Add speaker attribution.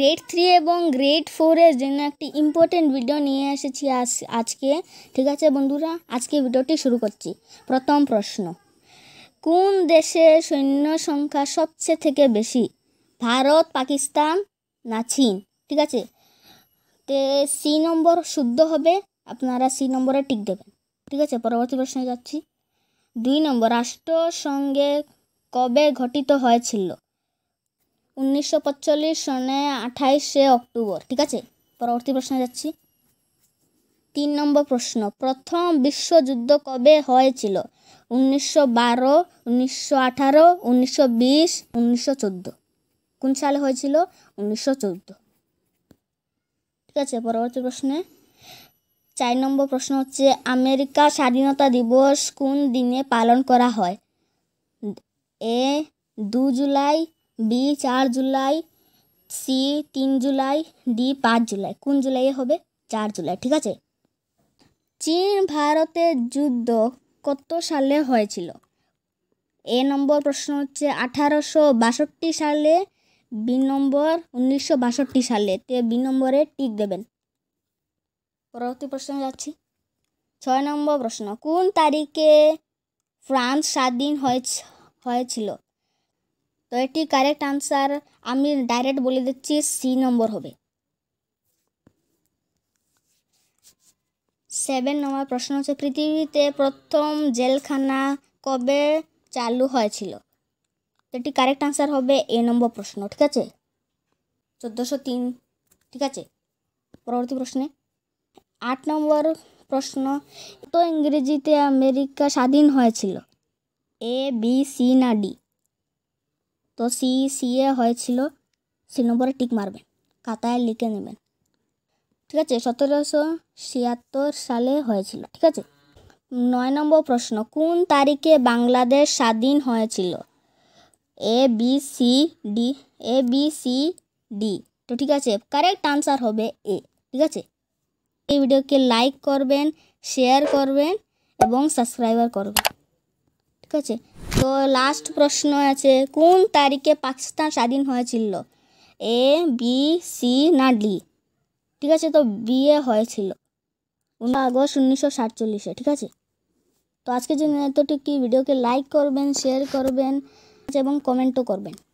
Speaker 1: grade three এবং grade ফোরের জন্য একটি ইম্পর্টেন্ট ভিডিও নিয়ে এসেছি আজ আজকে ঠিক আছে বন্ধুরা আজকে ভিডিওটি শুরু করছি প্রথম প্রশ্ন কোন দেশে সৈন্য সংখ্যা সবচেয়ে থেকে বেশি ভারত পাকিস্তান না চীন ঠিক আছে তে সি নম্বর শুদ্ধ হবে আপনারা সি নম্বরে টিক দেবেন ঠিক আছে পরবর্তী প্রশ্নে যাচ্ছি দুই নম্বর রাষ্ট্রসংঘে কবে ঘটিত হয়েছিল উনিশশো পঁচল্লিশ সনে আঠাইশে অক্টোবর ঠিক আছে পরবর্তী প্রশ্নে যাচ্ছি তিন নম্বর প্রশ্ন প্রথম বিশ্বযুদ্ধ কবে হয়েছিল উনিশশো বারো উনিশশো আঠারো উনিশশো বিশ উনিশশো চোদ্দো কোন সালে হয়েছিল উনিশশো চোদ্দো ঠিক আছে পরবর্তী প্রশ্নে চার নম্বর প্রশ্ন হচ্ছে আমেরিকা স্বাধীনতা দিবস কোন দিনে পালন করা হয় এ দু জুলাই বি চার জুলাই সি তিন জুলাই ডি পাঁচ জুলাই কোন জুলাইয়ে হবে চার জুলাই ঠিক আছে চীন ভারতের যুদ্ধ কত সালে হয়েছিল এ নম্বর প্রশ্ন হচ্ছে আঠারোশো বাষট্টি সালে বি নম্বর উনিশশো বাষট্টি সালে তে বি নম্বরে টিক দেবেন পরবর্তী প্রশ্ন যাচ্ছি ছয় নম্বর প্রশ্ন কোন তারিখে ফ্রান্স স্বাধীন হয়েছিল তো এটি কারেক্ট আনসার আমি ডাইরেক্ট বলে দিচ্ছি সি নম্বর হবে সেভেন নম্বর প্রশ্ন হচ্ছে পৃথিবীতে প্রথম জেলখানা কবে চালু হয়েছিল এটি কারেক্ট আনসার হবে এ নম্বর প্রশ্ন ঠিক আছে চোদ্দোশো তিন ঠিক আছে পরবর্তী প্রশ্নে আট নম্বর প্রশ্ন তো ইংরেজিতে আমেরিকা স্বাধীন হয়েছিল এ বি সি না ডি তো সি সি এ হয়েছিল সি নম্বরে টিক মারবেন খাতায় লিখে নেবেন ঠিক আছে সতেরোশো ছিয়াত্তর সালে হয়েছিল ঠিক আছে নয় নম্বর প্রশ্ন কোন তারিখে বাংলাদেশ স্বাধীন হয়েছিল A B C D A B C D তো ঠিক আছে কারেক্ট আনসার হবে এ ঠিক আছে এই ভিডিওকে লাইক করবেন শেয়ার করবেন এবং সাবস্ক্রাইবার করবেন ঠিক আছে তো লাস্ট প্রশ্ন আছে কোন তারিখে পাকিস্তান স্বাধীন হয়েছিল এ বি সি না ডি ঠিক আছে তো বিয়ে হয়েছিল উনিশ আগস্ট উনিশশো সাতচল্লিশে ঠিক আছে তো আজকের জন্য এতটুকু ভিডিওকে লাইক করবেন শেয়ার করবেন এবং কমেন্টও করবেন